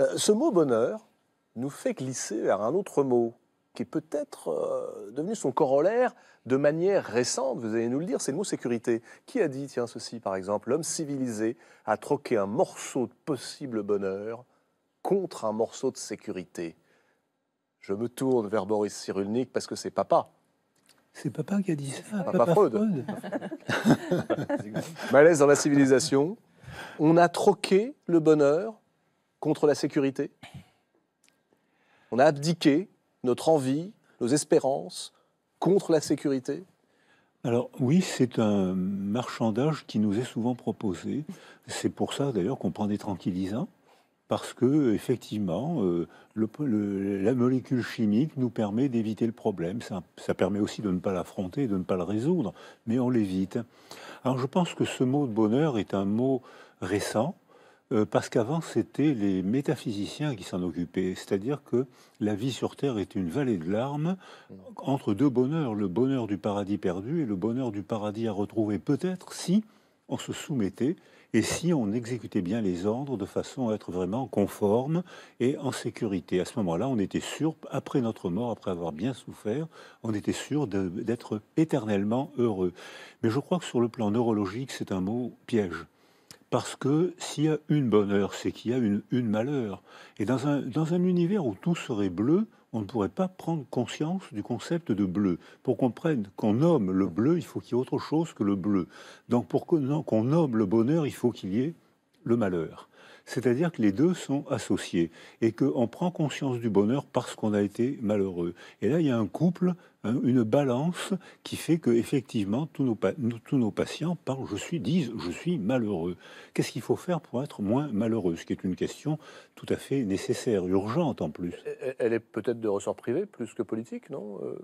Euh, ce mot bonheur nous fait glisser vers un autre mot qui est peut-être euh, devenu son corollaire de manière récente, vous allez nous le dire, c'est le mot sécurité. Qui a dit, tiens, ceci par exemple, l'homme civilisé a troqué un morceau de possible bonheur contre un morceau de sécurité Je me tourne vers Boris Cyrulnik parce que c'est papa. C'est papa qui a dit ça. Papa, Freud. Malaise dans la civilisation. On a troqué le bonheur contre la sécurité On a abdiqué notre envie, nos espérances contre la sécurité alors oui, c'est un marchandage qui nous est souvent proposé. C'est pour ça d'ailleurs qu'on prend des tranquillisants, parce que effectivement, euh, le, la molécule chimique nous permet d'éviter le problème. Ça, ça, permet aussi de ne pas l'affronter, de ne pas le résoudre, mais on l'évite. Alors je pense que ce mot de bonheur est un mot récent euh, parce qu'avant, c'était les métaphysiciens qui s'en occupaient. C'est-à-dire que la vie sur Terre est une vallée de larmes entre deux bonheurs, le bonheur du paradis perdu et le bonheur du paradis à retrouver, peut-être si on se soumettait et si on exécutait bien les ordres de façon à être vraiment conforme et en sécurité. À ce moment-là, on était sûr, après notre mort, après avoir bien souffert, on était sûr d'être éternellement heureux. Mais je crois que sur le plan neurologique, c'est un mot piège. Parce que s'il y a une bonne heure, c'est qu'il y a une, malheur. Et dans un, univers où tout serait bleu, on ne pourrait pas prendre conscience du concept de bleu. Pour qu'on prenne, qu'on nomme le bleu, il faut qu'il y ait autre chose que le bleu. Donc pour qu'on nomme le bonheur, il faut qu'il y ait le malheur. C'est-à-dire que les deux sont associés et qu'on prend conscience du bonheur parce qu'on a été malheureux. Et là, il y a un couple, hein, une balance qui fait que effectivement tous nos, patients je suis, disent, je suis malheureux. Qu'est-ce qu'il faut faire pour être moins malheureux Ce qui est une question tout à fait nécessaire, urgente en plus. Elle est peut-être de ressort privé plus que politique, non euh,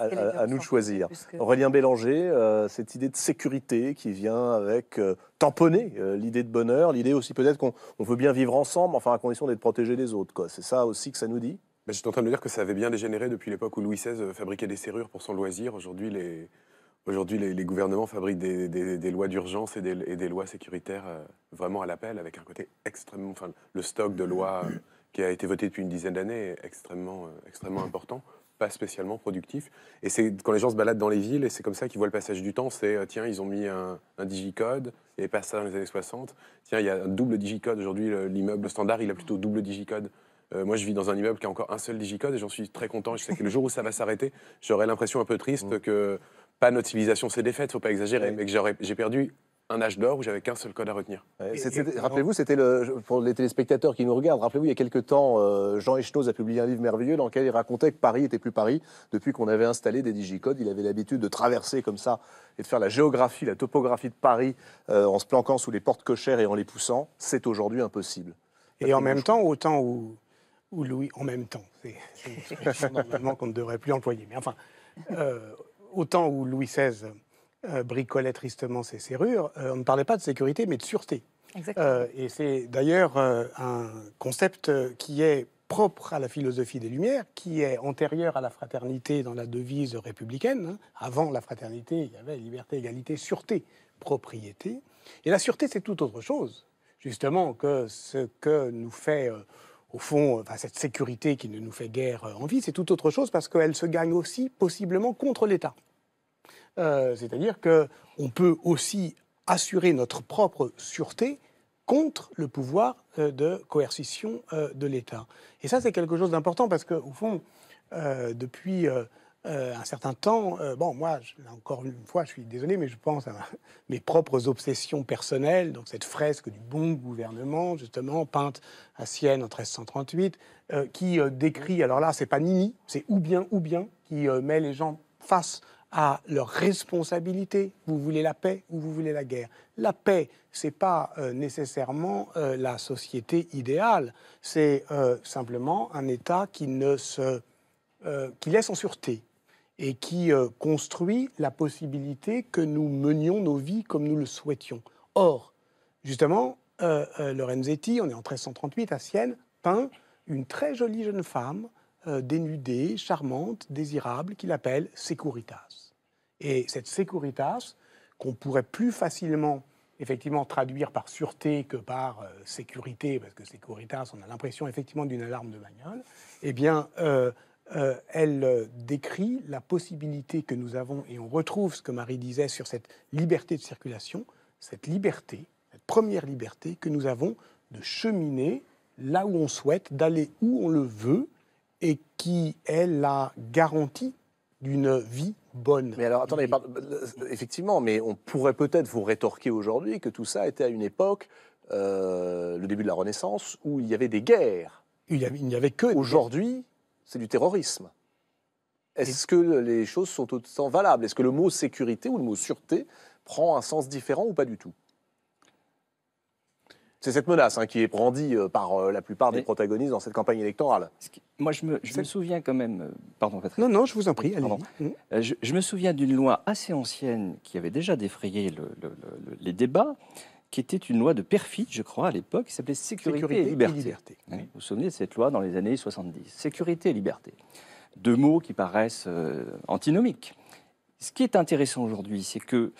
à, nous de choisir. Aurélien Bélanger, euh, cette idée de sécurité qui vient avec euh, tamponner euh, l'idée de bonheur, l'idée aussi peut-être qu'on veut bien vivre ensemble, enfin à condition d'être protégé des autres. C'est ça aussi que ça nous dit J'étais en train de me dire que ça avait bien dégénéré depuis l'époque où Louis XVI fabriquait des serrures pour son loisir. Aujourd'hui, les, Aujourd'hui, les, gouvernements fabriquent des, des, lois d'urgence et, des, lois sécuritaires vraiment à l'appel, avec un côté extrêmement. Enfin, le stock de lois qui a été voté depuis une dizaine d'années est extrêmement, extrêmement important pas spécialement productif. Et c'est quand les gens se baladent dans les villes, et c'est comme ça qu'ils voient le passage du temps, c'est euh, tiens, ils ont mis un, digicode, et pas ça dans les années 60. Tiens, il y a un double digicode. Aujourd'hui, l'immeuble standard, il a plutôt double digicode. Euh, moi, je vis dans un immeuble qui a encore un seul digicode, et j'en suis très content. Je sais que le jour où ça va s'arrêter, j'aurai l'impression un peu triste mmh. que pas notre civilisation s'est défaite, faut pas exagérer, mais que j'ai perdu un âge d'or où j'avais qu'un seul code à retenir. rappelez-vous, c'était le, pour les téléspectateurs qui nous regardent, rappelez-vous, il y a quelques temps, euh, Jean Echnoz a publié un livre merveilleux dans lequel il racontait que Paris était plus Paris depuis qu'on avait installé des digicodes. Il avait l'habitude de traverser comme ça et de faire la géographie, la topographie de Paris euh, en se planquant sous les portes cochères et en les poussant. C'est aujourd'hui impossible. Et en même temps, autant où, où Louis, en même temps, c'est normalement qu'on ne devrait plus employer, mais enfin, euh, autant où Louis XVI euh, bricolait tristement ses serrures, euh, on ne parlait pas de sécurité, mais de sûreté. Euh, et c'est d'ailleurs un concept qui est propre à la philosophie des Lumières, qui est antérieur à la fraternité dans la devise républicaine. Hein. Avant la fraternité, il y avait liberté, égalité, sûreté, propriété. Et la sûreté, c'est tout autre chose, justement, que ce que nous fait, au fond, cette sécurité qui ne nous fait guère envie, c'est tout autre chose parce qu'elle se gagne aussi possiblement contre l'État. Euh, c'est-à-dire qu'on peut aussi assurer notre propre sûreté contre le pouvoir euh, de coercition euh, de l'État. Et ça, c'est quelque chose d'important parce qu'au fond, depuis un certain temps, bon, moi, encore une fois, je suis désolé, mais je pense à mes propres obsessions personnelles, donc cette fresque du bon gouvernement, justement, peinte à Sienne en 1338, qui décrit, alors là, c'est pas Nini, c'est ou bien, ou bien, qui met les gens face à leurs responsabilités. Vous voulez la paix ou vous voulez la guerre La paix, ce n'est pas euh, nécessairement euh, la société idéale, c'est euh, simplement un État qui, ne se, qui laisse en sûreté et qui construit la possibilité que nous menions nos vies comme nous le souhaitions. Or, justement, Lorenzetti, on est en 1338 à Sienne, peint une très jolie jeune femme euh, dénudée, charmante, désirable, qu'il appelle securitas. Et cette securitas, qu'on pourrait plus facilement effectivement traduire par sûreté que par euh, sécurité, parce que securitas », on a l'impression effectivement d'une alarme de bagnole, eh bien, euh, elle décrit la possibilité que nous avons, et on retrouve ce que Marie disait sur cette liberté de circulation, cette liberté, cette première liberté que nous avons de cheminer là où on souhaite, d'aller où on le veut, et qui est la garantie d'une vie bonne. Mais alors, attendez, effectivement, mais on pourrait peut-être vous rétorquer aujourd'hui que tout ça était à une époque, euh, le début de la Renaissance, où il y avait des guerres. Il n'y avait, avait, que. Aujourd'hui, c'est du terrorisme. Est-ce que les choses sont autant valables Est-ce que le mot sécurité ou le mot sûreté prend un sens différent ou pas du tout c'est cette menace hein, qui est brandie euh, par euh, la plupart des protagonistes dans cette campagne électorale. Moi, je me, souviens quand même. Euh, pardon, Patrick. Non, non, je vous en prie. Mmh. je, me souviens d'une loi assez ancienne qui avait déjà défrayé les débats, qui était une loi de perfide, je crois, à l'époque, qui s'appelait Sécurité, et Liberté. Hein, vous vous souvenez de cette loi dans les années 70 Sécurité et Liberté. Deux mots qui paraissent antinomiques. Ce qui est intéressant aujourd'hui, c'est que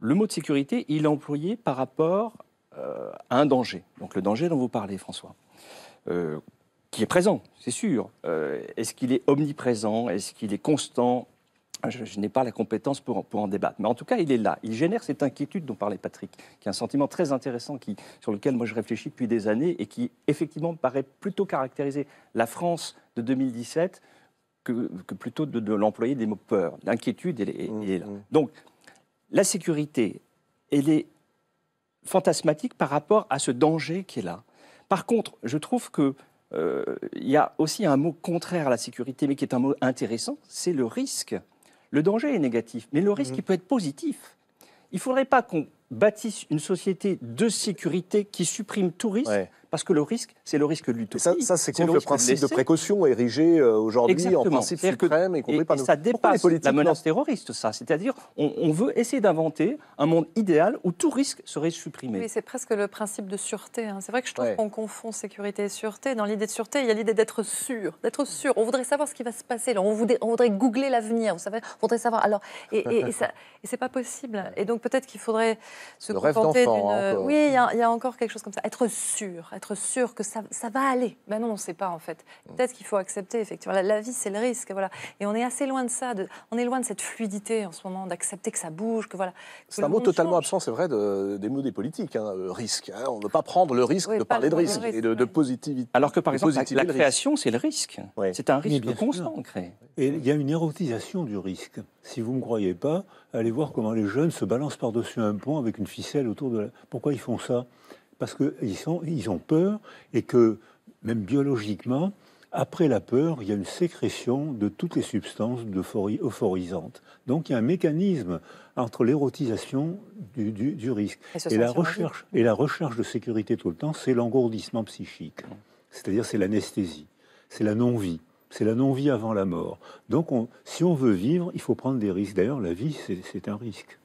le mot de sécurité, il est employé par rapport euh, un danger. Donc le danger dont vous parlez, François euh, qui est présent, c'est sûr. Euh, est-ce qu'il est omniprésent Est-ce qu'il est constant ah, je, n'ai pas la compétence pour en, pour en, débattre. Mais en tout cas, il est là. Il génère cette inquiétude dont parlait Patrick, qui est un sentiment très intéressant qui, sur lequel moi je réfléchis depuis des années et qui, effectivement, paraît plutôt caractériser la France de 2017 que, plutôt de, l'employer des mots peur. L'inquiétude, elle, est là. Mmh, mmh. Donc, la sécurité, elle est fantasmatique par rapport à ce danger qui est là. Par contre, je trouve qu'il euh, y a aussi un mot contraire à la sécurité, mais qui est un mot intéressant, c'est le risque. Le danger est négatif, mais le risque, mmh. peut être positif. Il ne faudrait pas qu'on bâtisse une société de sécurité qui supprime tout risque, parce que le risque, c'est le risque de l'utopie. Ça, c'est contre le, principe de, précaution érigé euh, aujourd'hui en principe suprême, et compris par et Ça dépasse la menace terroriste, ça. C'est-à-dire, on, veut essayer d'inventer un monde idéal où tout risque serait supprimé. Oui, c'est presque le principe de sûreté. Hein. C'est vrai que je trouve qu'on confond sécurité et sûreté. Dans l'idée de sûreté, il y a l'idée d'être sûr, d'être sûr. On voudrait savoir ce qui va se passer. on, voudrait, googler l'avenir. Vous savez, on voudrait savoir. Alors, et, et, et, c'est pas possible. Et donc peut-être qu'il faudrait se contenter d'une. Hein, oui, il y, a encore quelque chose comme ça. Être sûr, être sûr que ça, va aller. Ben non, on ne sait pas en fait. Mm. Peut-être qu'il faut accepter effectivement. La, vie, c'est le risque, voilà. Et on est assez loin de ça. De, on est loin de cette fluidité en ce moment, d'accepter que ça bouge, que voilà. C'est un mot totalement absent, c'est vrai, des mots des politiques. Hein, euh, risque. Hein. On ne veut pas prendre le risque de parler de risque, et de, de positivité. Alors que par exemple, la, création, c'est le risque. C'est un risque constant. Créé. Et il y a une érotisation du risque. Si vous ne me croyez pas, allez voir comment les jeunes se balancent par-dessus un pont avec une ficelle autour de la. Pourquoi ils font ça parce qu'ils ont peur et que, même biologiquement, après la peur, il y a une sécrétion de toutes les substances euphorisantes. Donc il y a un mécanisme entre l'érotisation du, risque et, la recherche, de sécurité tout le temps, c'est l'engourdissement psychique. C'est-à-dire c'est l'anesthésie, c'est la non-vie, c'est la non-vie avant la mort. Donc si on veut vivre, il faut prendre des risques. D'ailleurs, la vie, c'est un risque.